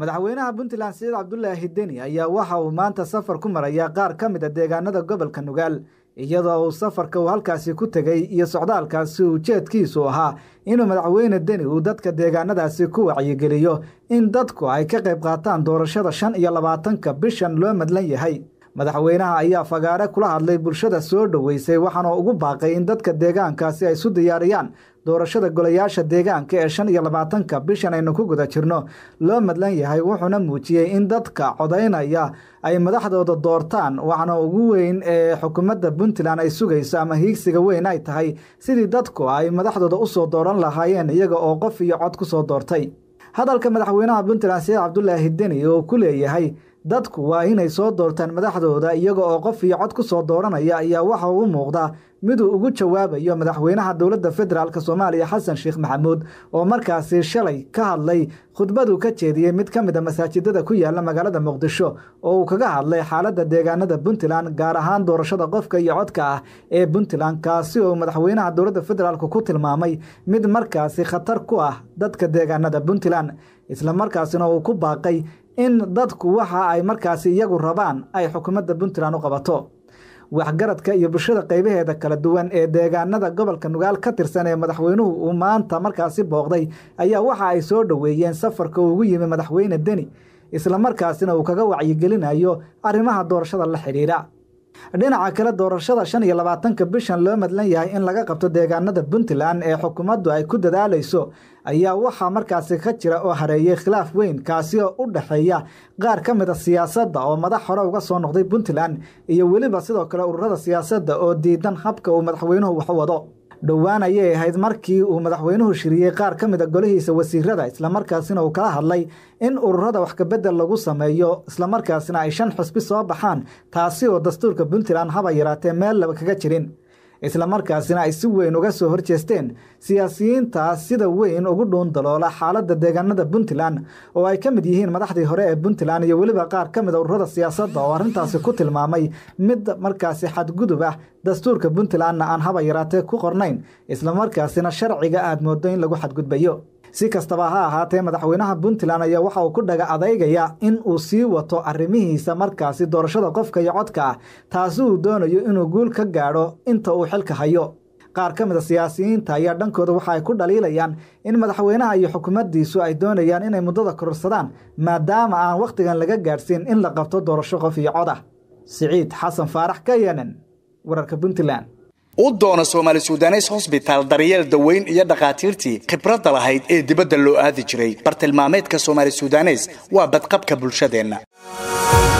madaxweynaha puntland saciid cabdulaahi deni ayaa waxa uu maanta safar ku maraya qaar ka mid a ah deegaanada gobolka nugaal iyadoo uu safarka uu halkaasi ku tegey iyo socdaalkaasi uu jeedkiisu ahaa inuu madaxweyne deni uu dadka deegaanadaasi ku wacyigeliyo in dadku ay ka qayb qaataan doorashada shan iyo labaatanka bishan loo madlan yahay madaxweynaha ayaa fagaare kula hadlay bulshada soo dhoweysay waxaana ugu baaqay in dadka deegaankaasi ay isu diyaariyaan doorashada golayaasha deegaanka ee shan iyo labaatanka bishan aynu ku guda jirno loo madlan yahay wuxuuna muujiyey in dadka codaynaya ay madaxdooda doortaan waxna ugu weyn ee xukuumadda puntland ay sugayso ama hiigsiga weyn ay tahay sidii dadku ay madaxdooda u soo dooran lahaayeen iyaga oo qof iyo cod ku soo doortay hadalka madaxweynaha puntland saciid cabdulaahi deni oo ku leeyahay dadku waa inay soo doortaan madaxdooda iyaga oo qof iyo cod ku soo dooranaya ayaa waxa uu muuqda miduu ugu jawaabayo madaxweynaha dowladda federaalka soomaaliya xasan sheekh maxamuud oo markaasi shalay ka hadlay khudbaduu ka jeediyey mid ka mid a ah masaajidada ku yaalla magaalada muqdisho oo uu kaga hadlay xaaladda deegaanada puntland gaar ahaan doorashada qofka iyo codka ah ee puntland kaasi oo madaxweynaha dowladda federaalk ku tilmaamay mid markaasi khatar ku ah dadka deegaanada puntland isla markaasina uu ku baaqay in dadku waxa ay markaasi iyagu rabaan ay xukuumadda puntland u qabato waxgaradka iyo bulshada qaybaheeda kala duwan ee deegaanada gobolka nugaal ka tirsan ee madaxweynuhu uu maanta markaasi booqday ayaa waxa ay soo dhoweeyeen safarka uu ugu yimi madaxweyne deni isla markaasina uu kaga wacyigelinayo arrimaha doorashada la xidhiidha dhinaca kale doorashada shan iyo labaatanka bishan loo madlan yahay in laga qabto deegaanada puntland ee xukuumaddu ay ku dadaalayso ayaa waxaa markaasi ka jira oo hareeyey khilaaf weyn kaasi oo u dhexeeya qaar ka mid a ah siyaasadda oo madax hore uga soo noqday puntland iyo weliba sidoo kale ururada siyaasadda oo diidan habka uu madaxweynuhu wax wado dhowaan ayay ahayd markii uu madaxweynuhu shiriyey qaar ka mid a ah golihiisa wasiirada islamarkaasina uu kala hadlay in ururada wax lagu sameeyo islamarkaasina ay shan xusbi soo baxaan taasi oo dastuurka puntland haba yaraatee meel laba kaga jirin islamarkaasina ay si weyn uga soo horjeesteen siyaasiyiinta sida weyn ugu dhuun daloola xaaladda deegaanada puntland oo ay ka mid yihiin madaxdii hore ee puntland iyo weliba qaar ka mid a ah ururada siyaasadda oo arrintaasi ku tilmaamay mid markaasi xadgudub ah dastuurka puntlandna aan haba yaraatee ku qornayn islamarkaasina sharciga aad mooddo in lagu xadgudbayo si kastaba ha ahaatee madaxweynaha puntland ayaa waxa uu ku dhaga adeygaya in uu sii wato arrimihiisa markaasi doorashada qofka iyo codka ah taasi uu doonayo inuu guul ka gaadho inta uu xilka hayo qaar ka mida siyaasiyiinta ayaa dhankooda waxa ay ku dhaliilayaan in madaxweynaha iyo xukuumaddiisu ay doonayaan inay muddada kororsadaan maadaama aan wakhtigan laga gaadhsiin in la qabto doorasho qof iyo cod ah siciid xasan faarax k wararka puntland u doono soomaali sudanes hosbitaal daryeel daweyn iyo dhakhaatiirtii khibradda lahayd ee dibadda loo aadi jiray bartilmaameedka soomaali sudanes waa badqabka bulshadeenna